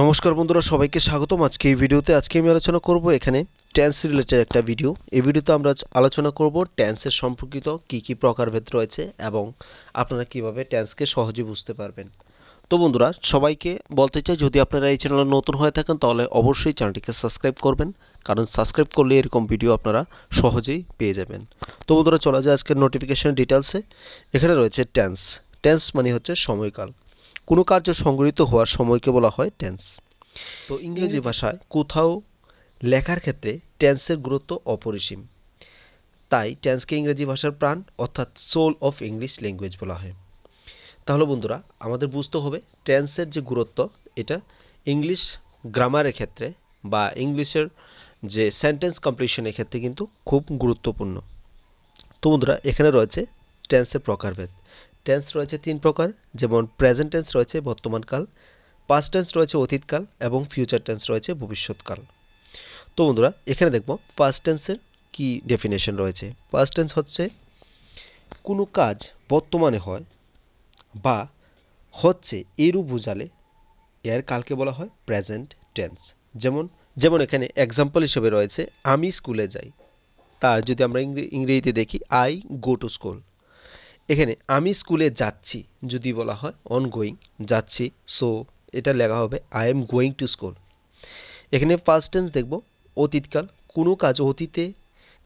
নমস্কার বন্ধুরা সবাইকে স্বাগতম আজকে এই ভিডিওতে আজকে আমি আলোচনা করব এখানে ট্যান্স রিলেটেড একটা ভিডিও এই ভিডিওতে আমরা আলোচনা করব ট্যান্সের সম্পর্কিত কি কি প্রকারভেদ রয়েছে এবং আপনারা কিভাবে ট্যান্সকে সহজে বুঝতে পারবেন তো বন্ধুরা সবাইকে বলতে চাই যদি আপনারা এই চ্যানেলে নতুন হয়ে থাকেন তাহলে অবশ্যই চ্যানেলটিকে সাবস্ক্রাইব করবেন কারণ সাবস্ক্রাইব করলে এরকম ভিডিও আপনারা সহজেই পেয়ে যাবেন তো বন্ধুরা চলা যায় আজকের নোটিফিকেশান ডিটেলসে এখানে রয়েছে ট্যান্স ট্যান্স মানে হচ্ছে সময়কাল কোনো কার্য সংগঠিত হওয়ার সময়কে বলা হয় টেন্স তো ইংরেজি ভাষায় কোথাও লেখার ক্ষেত্রে টেন্সের গুরুত্ব অপরিসীম তাই টেন্সকে ইংরেজি ভাষার প্রাণ অর্থাৎ সোল অফ ইংলিশ ল্যাঙ্গুয়েজ বলা হয় তাহলে বন্ধুরা আমাদের বুঝতে হবে টেন্সের যে গুরুত্ব এটা ইংলিশ গ্রামারের ক্ষেত্রে বা ইংলিশের যে সেন্টেন্স কমপ্লিশনের ক্ষেত্রে কিন্তু খুব গুরুত্বপূর্ণ তো বন্ধুরা এখানে রয়েছে টেন্সের প্রকারভেদ টেন্স রয়েছে তিন প্রকার যেমন প্রেজেন্ট টেন্স রয়েছে বর্তমানকাল পাস্ট টেন্স রয়েছে অতীতকাল এবং ফিউচার টেন্স রয়েছে ভবিষ্যৎকাল তো বন্ধুরা এখানে দেখব ফার্স্ট টেন্সের কি ডেফিনেশন রয়েছে ফার্স্ট টেন্স হচ্ছে কোনো কাজ বর্তমানে হয় বা হচ্ছে এরূপ বোঝালে এর কালকে বলা হয় প্রেজেন্ট টেন্স যেমন যেমন এখানে এক্সাম্পল হিসেবে রয়েছে আমি স্কুলে যাই তার যদি আমরা ইংরেজিতে দেখি আই গো টু স্কুল এখানে আমি স্কুলে যাচ্ছি যদি বলা হয় অন গোয়িং যাচ্ছি সো এটা লেখা হবে I am going to school এখানে ফার্স্ট টেন্স দেখব অতীতকাল কোনো কাজ অতীতে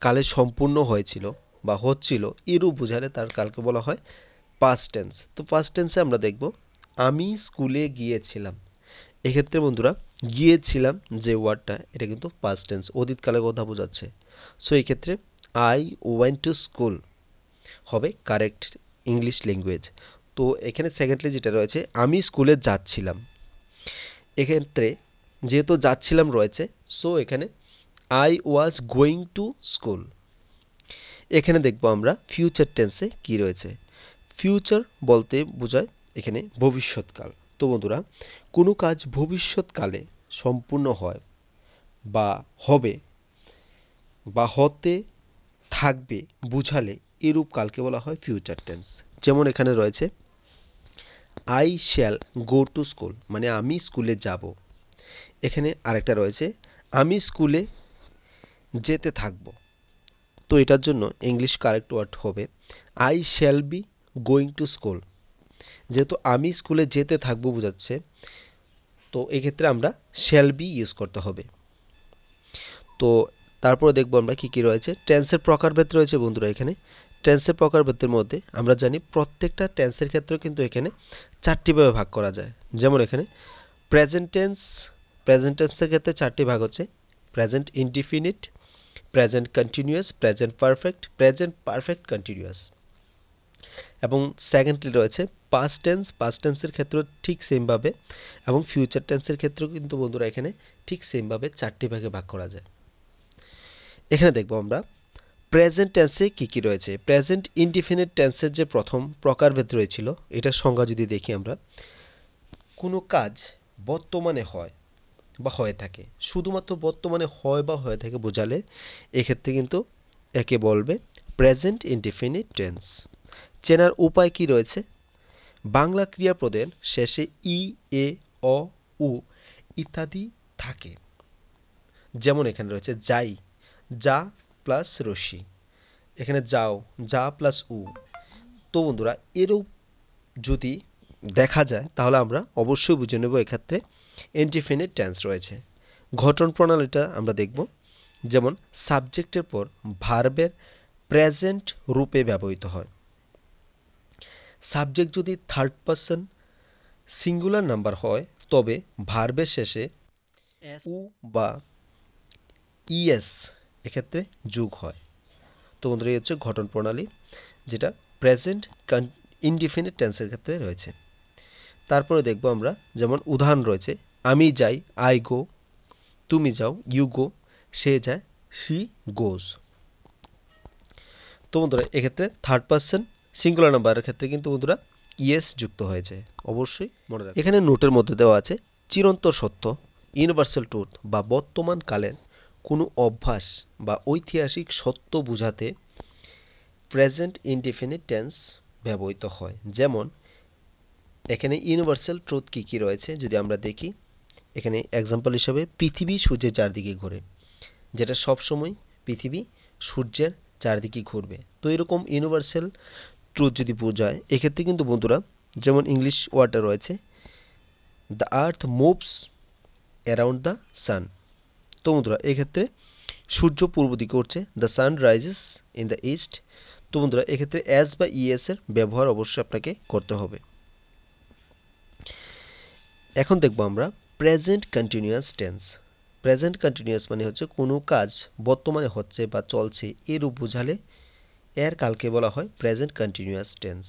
কালে সম্পূর্ণ হয়েছিল বা হচ্ছিল এরূপ বোঝালে তার কালকে বলা হয় পাস্ট টেন্স তো পাস্ট টেন্সে আমরা দেখব আমি স্কুলে গিয়েছিলাম এক্ষেত্রে বন্ধুরা গিয়েছিলাম যে ওয়ার্ডটা এটা কিন্তু পাস্ট টেন্স অতীতকালের কথা বোঝাচ্ছে সো এই ক্ষেত্রে আই ওয়েন্ট টু স্কুল হবে কারেক্ট ইংলিশ ল্যাঙ্গুয়েজ তো এখানে সেকেন্ডলি যেটা রয়েছে আমি স্কুলে যাচ্ছিলাম এক্ষেত্রে যেহেতু যাচ্ছিলাম রয়েছে সো এখানে I was going to school এখানে দেখবো আমরা ফিউচার টেন্সে কি রয়েছে ফিউচার বলতে বোঝায় এখানে ভবিষ্যৎকাল তো বন্ধুরা কোনো কাজ ভবিষ্যৎকালে সম্পূর্ণ হয় বা হবে বা হতে থাকবে বুঝালে এরূপ কালকে বলা হয় ফিউচার টেন্স যেমন এখানে রয়েছে I shall go to school মানে আমি স্কুলে যাব এখানে আরেকটা রয়েছে আমি স্কুলে যেতে থাকব তো এটার জন্য ইংলিশ কারেক্ট ওয়ার্ড হবে I shall be going to school যেহেতু আমি স্কুলে যেতে থাকবো বোঝাচ্ছে তো এক্ষেত্রে আমরা শ্যাল বি ইউজ করতে হবে তো তারপরে দেখব আমরা কি কি রয়েছে টেন্সের প্রকারভেদ রয়েছে বন্ধুরা এখানে টেন্সের প্রকারভেদের মধ্যে আমরা জানি প্রত্যেকটা টেন্সের ক্ষেত্রে কিন্তু এখানে চারটিভাবে ভাগ করা যায় যেমন এখানে প্রেজেন্ট টেন্স প্রেজেন্ট টেন্সের ক্ষেত্রে চারটি ভাগ হচ্ছে present indefinite present continuous present perfect present perfect continuous এবং সেকেন্ডলি রয়েছে পাস্ট টেন্স পাস্ট টেন্সের ক্ষেত্রেও ঠিক সেমভাবে এবং ফিউচার টেন্সের ক্ষেত্রেও কিন্তু বন্ধুরা এখানে ঠিক সেমভাবে চারটি ভাগে ভাগ করা যায় এখানে দেখব আমরা প্রেজেন্ট টেন্সে কি কি রয়েছে প্রেজেন্ট ইনডিফিনিট টেন্সের যে প্রথম প্রকারভেদ রয়েছিল এটার সংজ্ঞা যদি দেখি আমরা কোনো কাজ বর্তমানে হয় বা হয়ে থাকে শুধুমাত্র বর্তমানে হয় বা হয়ে থাকে বোঝালে এক্ষেত্রে কিন্তু একে বলবে প্রেজেন্ট ইনডিফিনিট টেন্স চেনার উপায় কি রয়েছে বাংলা ক্রিয়া প্রদেন শেষে ই এ অ উ ইত্যাদি থাকে যেমন এখানে রয়েছে যাই যা প্লাস রশি এখানে যাও যা প্লাস উ তো বন্ধুরা এরূপ যদি দেখা যায় তাহলে আমরা অবশ্যই বুঝে নেব এক্ষেত্রে এন্টিফিনিট টেন্স রয়েছে ঘটন প্রণালীটা আমরা দেখব যেমন সাবজেক্টের পর ভার্বের প্রেজেন্ট রূপে ব্যবহৃত হয় সাবজেক্ট যদি থার্ড পার্সন সিঙ্গুলার নাম্বার হয় তবে ভার্বের শেষে এস উ বা ইএস এক্ষেত্রে যুগ হয় তো বন্ধুরা এই হচ্ছে ঘটন প্রণালী যেটা প্রেজেন্ট ইনডিফিনিট টেন্সের ক্ষেত্রে রয়েছে তারপরে দেখব আমরা যেমন উদাহরণ রয়েছে আমি যাই আই গো তুমি যাও ইউ গো সে যায় শি গোজ তো বন্ধুরা এক্ষেত্রে থার্ড পার্সন সিঙ্গুলার নাম্বারের ক্ষেত্রে কিন্তু বন্ধুরা ইয়েস যুক্ত হয়েছে অবশ্যই মনে রাখবেন এখানে নোটের মধ্যে দেওয়া আছে চিরন্তর সত্য ইউনিভার্সাল ট্রুথ বা বর্তমান কালের কোনো অভ্যাস বা ঐতিহাসিক সত্য বোঝাতে প্রেজেন্ট ইনডিফিনিট টেন্স ব্যবহৃত হয় যেমন এখানে ইউনিভার্সাল ট্রুথ কী কী রয়েছে যদি আমরা দেখি এখানে এক্সাম্পল হিসেবে পৃথিবী সূর্যের চারদিকে ঘোরে যেটা সবসময় পৃথিবী সূর্যের চারদিকে ঘুরবে তো এরকম ইউনিভার্সাল ট্রুথ যদি বোঝায় এক্ষেত্রে কিন্তু বন্ধুরা যেমন ইংলিশ ওয়ার্ডটা রয়েছে the earth moves around the sun তো বন্ধুরা এক্ষেত্রে সূর্য পূর্ব দিকে উঠছে the sun rises in the east তো বন্ধুরা এক্ষেত্রে অ্যাজ বা ইএস এর ব্যবহার অবশ্যই আপনাকে করতে হবে এখন দেখব আমরা present continuous tense present continuous মানে হচ্ছে কোনো কাজ বর্তমানে হচ্ছে বা চলছে এরূপ বোঝালে এর কালকে বলা হয় প্রেজেন্ট কন্টিনিউয়াস টেন্স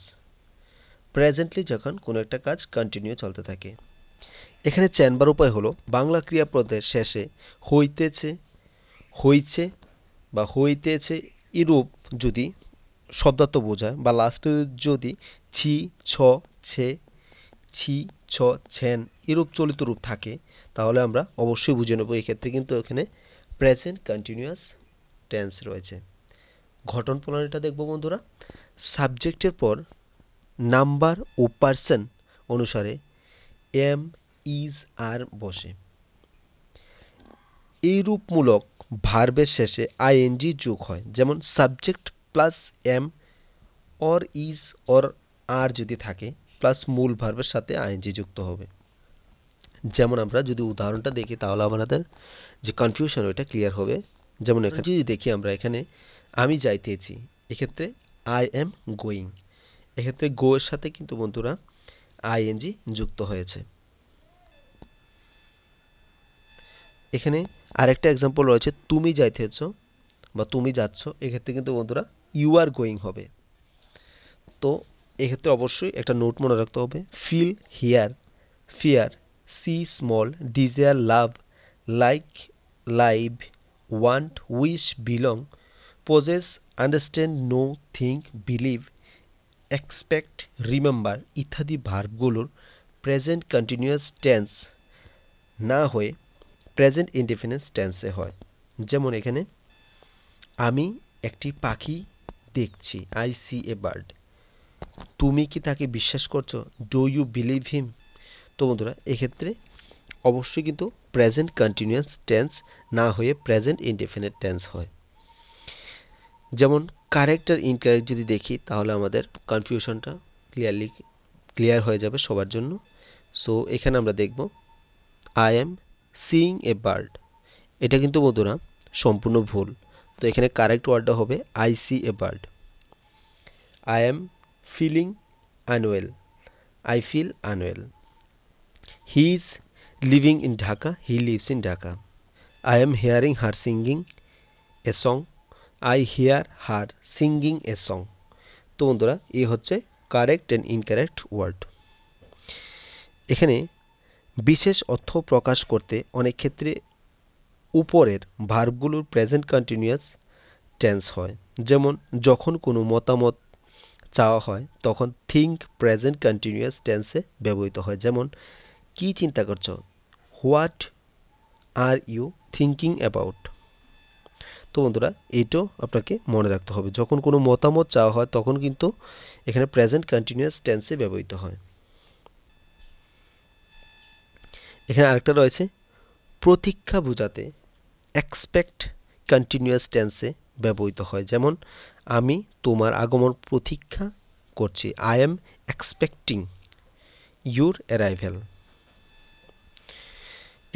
প্রেজেন্টলি যখন কোনো একটা কাজ কন্টিনিউ চলতে থাকে এখানে চেনবার উপায় হলো বাংলা ক্রিয়াপদের শেষে হইতেছে হইছে বা হইতেছে এরূপ যদি শব্দার্থ বোঝায় বা লাস্টে যদি ছি ছ ছে ছি ছ ছেন এরূপ চলিত রূপ থাকে তাহলে আমরা অবশ্যই বুঝে নেব এক্ষেত্রে কিন্তু এখানে প্রেজেন্ট কন্টিনিউয়াস টেন্স রয়েছে ঘটন প্রণালীটা দেখব বন্ধুরা সাবজেক্টের পর নাম্বার ও পার্সন অনুসারে এম ইজ আর বসে রূপমূলক ভার্বের শেষে আইএনজি যোগ হয় যেমন subject plus am or is or are যদি থাকে প্লাস মূল ভার্বের সাথে আইএনজি যুক্ত হবে যেমন আমরা যদি উদাহরণটা দেখি তাহলে আমাদের যে কনফিউশন ওইটা ক্লিয়ার হবে যেমন এখানে যদি দেখি আমরা এখানে আমি যাইতেছি এক্ষেত্রে আই এম গোয়িং এক্ষেত্রে গো এর সাথে কিন্তু বন্ধুরা আইএনজি যুক্ত হয়েছে এখানে আরেকটা এক্সাম্পল রয়েছে তুমি যাইতেছ বা তুমি যাচ্ছ এক্ষেত্রে কিন্তু বন্ধুরা ইউ আর গোয়িং হবে তো এক্ষেত্রে অবশ্যই একটা নোট মনে রাখতে হবে feel hear fear see smell desire love like live want wish belong possess understand know think believe expect remember ইত্যাদি ভার্বগুলোর প্রেজেন্ট কন্টিনিউয়াস টেন্স না হয়ে প্রেজেন্ট ইন্ডিফিনেন্স টেন্সে হয় যেমন এখানে আমি একটি পাখি দেখছি আই সি এ বার্ড তুমি কি তাকে বিশ্বাস করছো ডু ইউ বিলিভ হিম তো বন্ধুরা এক্ষেত্রে অবশ্যই কিন্তু প্রেজেন্ট কন্টিনিউয়াস টেন্স না হয়ে প্রেজেন্ট ইনডিফিনিট টেন্স হয় যেমন কারেক্টার ইনকারেক্ট যদি দেখি তাহলে আমাদের কনফিউশনটা ক্লিয়ারলি ক্লিয়ার হয়ে যাবে সবার জন্য সো এখানে আমরা দেখব I am seeing a bird এটা কিন্তু বন্ধুরা সম্পূর্ণ ভুল তো এখানে কারেক্ট ওয়ার্ডটা হবে I see a bird I am feeling unwell I feel unwell he is living in Dhaka he lives in Dhaka I am hearing her singing a song I hear her singing a song তো বন্ধুরা এ হচ্ছে correct and incorrect word এখানে বিশেষ অর্থ প্রকাশ করতে অনেক ক্ষেত্রে উপরের ভার্বগুলোর প্রেজেন্ট কন্টিনিউয়াস টেন্স হয় যেমন যখন কোনো মতামত চাওয়া হয় তখন থিঙ্ক প্রেজেন্ট কন্টিনিউয়াস টেন্সে ব্যবহৃত হয় যেমন কি চিন্তা করছ what are you thinking about তো বন্ধুরা এটাও আপনাকে মনে রাখতে হবে যখন কোনো মতামত চাওয়া হয় তখন কিন্তু এখানে প্রেজেন্ট কন্টিনিউয়াস টেন্সে ব্যবহৃত হয় এখানে আরেকটা রয়েছে প্রতীক্ষা বোঝাতে এক্সপেক্ট কন্টিনিউয়াস টেন্সে ব্যবহৃত হয় যেমন আমি তোমার আগমন প্রতীক্ষা করছি I am expecting your arrival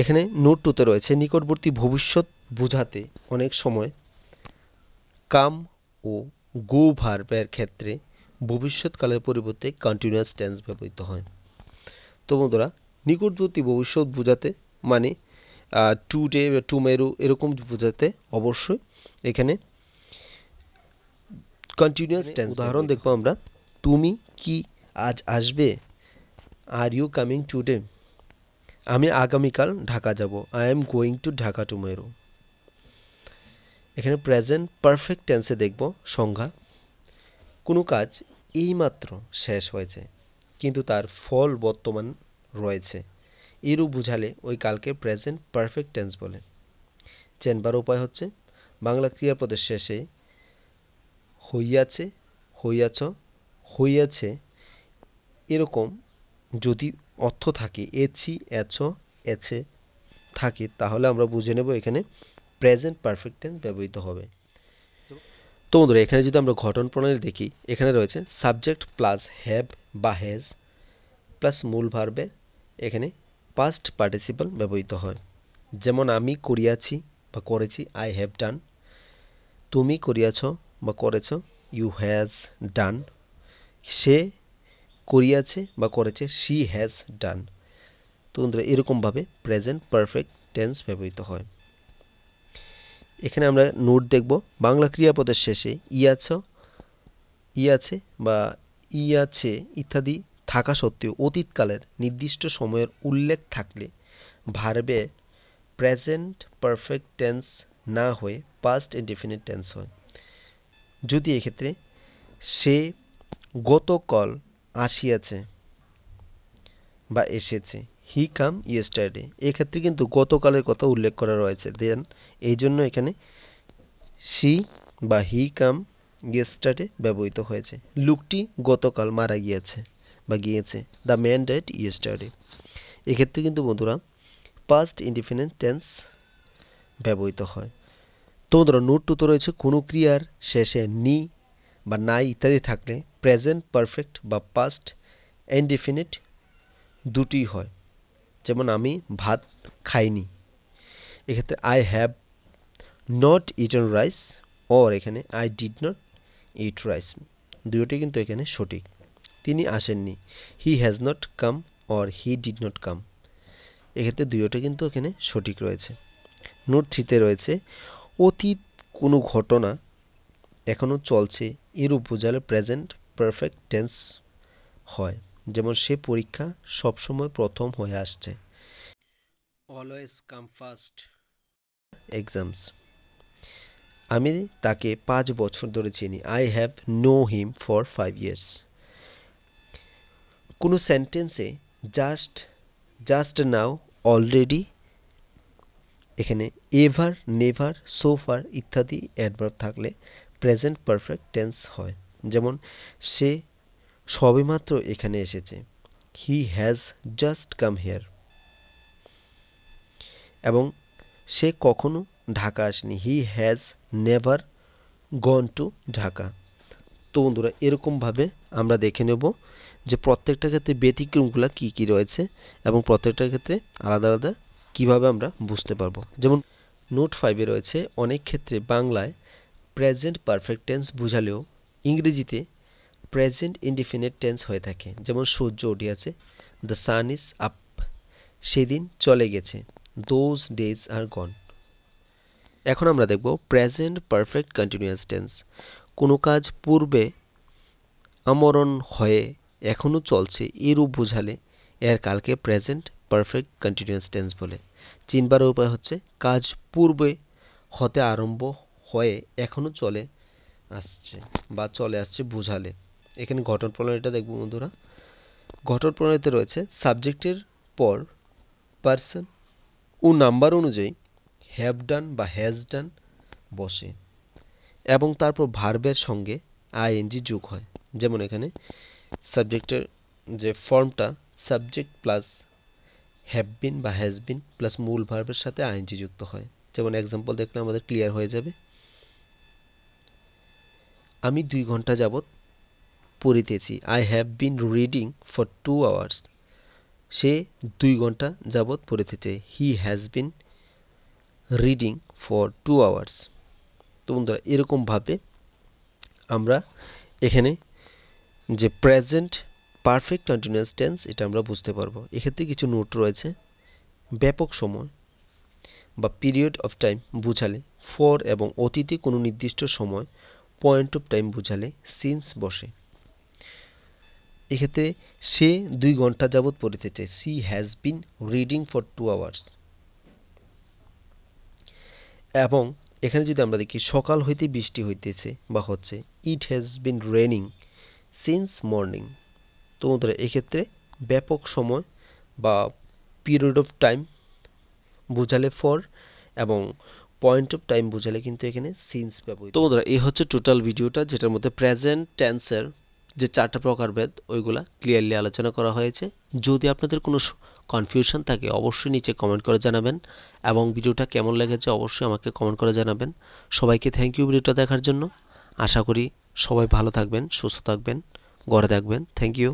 এখানে নোট টুতে রয়েছে নিকটবর্তী ভবিষ্যৎ বোঝাতে অনেক সময় কাম ও গো ভার্বের ক্ষেত্রে ভবিষ্যৎকালের পরিবর্তে কন্টিনিউয়াস টেন্স ব্যবহৃত হয় তো বন্ধুরা নিকটবর্তী ভবিষ্যৎ বোঝাতে মানে টু ডে টু মেরু এরকম বোঝাতে অবশ্যই এখানে কন্টিনিউয়াস টেন্স উদাহরণ দেখব আমরা তুমি কি আজ আসবে are you coming today আমি আগামীকাল ঢাকা যাব I am going to Dhaka tomorrow এখানে প্রেজেন্ট পারফেক্ট টেন্সে দেখব সংজ্ঞা কোনো কাজ এইমাত্র শেষ হয়েছে কিন্তু তার ফল বর্তমান রয়েছে এরূপ বুঝালে ওই কালকে প্রেজেন্ট পারফেক্ট টেন্স বলে চেনবার উপায় হচ্ছে বাংলা ক্রিয়াপদের শেষে হইয়াছে হইয়াছ হইয়াছে এরকম যদি অর্থ থাকে এছি এছ এছে থাকে তাহলে আমরা বুঝে নেব এখানে প্রেজেন্ট পারফেক্ট টেন্স ব্যবহৃত হবে তো বন্ধুরা এখানে যদি আমরা ঘটন প্রণালী দেখি এখানে রয়েছে সাবজেক্ট প্লাস হ্যাভ বা হ্যাজ প্লাস মূল ভার্বের এখানে পাস্ট পার্টিসিপাল ব্যবহৃত হয় যেমন আমি করিয়াছি বা করেছি আই হ্যাভ ডান তুমি করিয়াছ বা করেছ ইউ হ্যাজ ডান সে করিয়াছে বা করেছে শি হ্যাজ ডান তো বন্ধুরা এরকমভাবে প্রেজেন্ট পারফেক্ট টেন্স ব্যবহৃত হয় এখানে আমরা নোট দেখব বাংলা ক্রিয়াপদের শেষে ই আছ ই আছে বা ই আছে ইত্যাদি থাকা সত্ত্বেও অতীতকালের নির্দিষ্ট সময়ের উল্লেখ থাকলে ভার্বে প্রেজেন্ট পারফেক্ট টেন্স না হয়ে পাস্ট ইনডিফিনিট টেন্স হয় যদি এক্ষেত্রে সে গতকাল আসিয়াছে বা এসেছে হি কাম ইয়েস্টারডে এক্ষেত্রে কিন্তু গতকালের কথা উল্লেখ করা রয়েছে দেন এই জন্য এখানে সি বা হি কাম ইয়েস্টারডে ব্যবহৃত হয়েছে লুকটি গতকাল মারা গিয়েছে বা গিয়েছে দ্য ম্যান ডেট ইয়েস্টারডে এক্ষেত্রে কিন্তু বন্ধুরা পাস্ট ইনডিফিনেন্ট টেন্স ব্যবহৃত হয় তো বন্ধুরা নোট তো রয়েছে কোনো ক্রিয়ার শেষে নি বা নাই ইত্যাদি থাকলে প্রেজেন্ট পারফেক্ট বা পাস্ট ইনডিফিনিট দুটি হয় যেমন আমি ভাত খাইনি এক্ষেত্রে I have not eaten rice or এখানে I did not eat rice দুটোই কিন্তু এখানে সঠিক তিনি আসেননি he has not come or he did not come এক্ষেত্রে দুইটা কিন্তু এখানে সঠিক রয়েছে নোট থ্রিতে রয়েছে অতীত কোনো ঘটনা এখনও চলছে এর উপজেলা প্রেজেন্ট পারফেক্ট টেন্স হয় যেমন সে পরীক্ষা সবসময় প্রথম হয়ে আসছে অলওয়েজ কাম ফার্স্ট এক্সামস আমি তাকে পাঁচ বছর ধরে চিনি I have know him for five years কোনো সেন্টেন্সে জাস্ট জাস্ট নাও অলরেডি এখানে এভার নেভার সোফার ইত্যাদি অ্যাডভার্ব থাকলে প্রেজেন্ট পারফেক্ট টেন্স হয় যেমন সে সবেমাত্র এখানে এসেছে he has just come here এবং সে কখনো ঢাকা আসেনি he has never gone to Dhaka তো বন্ধুরা এরকমভাবে আমরা দেখে নেব যে প্রত্যেকটা ক্ষেত্রে ব্যতিক্রমগুলো কি কি রয়েছে এবং প্রত্যেকটা ক্ষেত্রে আলাদা আলাদা কিভাবে আমরা বুঝতে পারবো যেমন নোট ফাইভে রয়েছে অনেক ক্ষেত্রে বাংলায় প্রেজেন্ট পারফেক্ট টেন্স বুঝালেও ইংরেজিতে প্রেজেন্ট ইনডিফিনিট টেন্স হয়ে থাকে যেমন সূর্য উঠিয়াছে দ্য সান ইজ আপ সেদিন চলে গেছে দোজ ডেজ আর গন এখন আমরা দেখব প্রেজেন্ট পারফেক্ট কন্টিনিউয়াস টেন্স কোনো কাজ পূর্বে আমরণ হয়ে এখনও চলছে এরূপ বোঝালে এর কালকে প্রেজেন্ট পারফেক্ট কন্টিনিউয়াস টেন্স বলে চিনবার উপায় হচ্ছে কাজ পূর্বে হতে আরম্ভ হয়ে এখনও চলে আসছে বা চলে আসছে বোঝালে এখানে ঘটন প্রণালীটা দেখব বন্ধুরা ঘটন প্রণালীতে রয়েছে সাবজেক্টের পর পার্সন ও নাম্বার অনুযায়ী হ্যাভ ডান বা হ্যাজ ডান বসে এবং তারপর ভার্বের সঙ্গে আইএনজি যোগ হয় যেমন এখানে সাবজেক্টের যে ফর্মটা সাবজেক্ট প্লাস হ্যাভ বিন বা হ্যাজ বিন প্লাস মূল ভার্বের সাথে আইনজি যুক্ত হয় যেমন এক্সাম্পল দেখলে আমাদের ক্লিয়ার হয়ে যাবে আমি দুই ঘন্টা যাবৎ পড়িতেছি I have been reading for two hours সে দুই ঘন্টা যাবৎ পড়িতেছে he has been reading for two hours তো বন্ধুরা এরকমভাবে আমরা এখানে যে প্রেজেন্ট পারফেক্ট কন্টিনিউয়াস টেন্স এটা আমরা বুঝতে পারবো এক্ষেত্রে কিছু নোট রয়েছে ব্যাপক সময় বা পিরিয়ড অফ টাইম বুঝালে ফর এবং অতীতে কোনো নির্দিষ্ট সময় পয়েন্ট অফ টাইম বুঝালে সিন্স বসে এক্ষেত্রে সে দুই ঘন্টা যাবৎ পড়িতে চায় she has been reading for two hours এবং এখানে যদি আমরা দেখি সকাল হইতে বৃষ্টি হইতেছে বা হচ্ছে it has been raining since morning তো বন্ধুরা এক্ষেত্রে ব্যাপক সময় বা পিরিয়ড অফ টাইম বোঝালে ফর এবং পয়েন্ট অফ টাইম বোঝালে কিন্তু এখানে সিন্স ব্যবহৃত তো বন্ধুরা এই হচ্ছে টোটাল ভিডিওটা যেটার মধ্যে প্রেজেন্ট টেন্সের যে চারটা ভেদ ওইগুলা ক্লিয়ারলি আলোচনা করা হয়েছে যদি আপনাদের কোনো কনফিউশন থাকে অবশ্যই নিচে কমেন্ট করে জানাবেন এবং ভিডিওটা কেমন লেগেছে অবশ্যই আমাকে কমেন্ট করে জানাবেন সবাইকে থ্যাংক ইউ ভিডিওটা দেখার জন্য আশা করি সবাই ভালো থাকবেন সুস্থ থাকবেন গড়ে থাকবেন থ্যাংক ইউ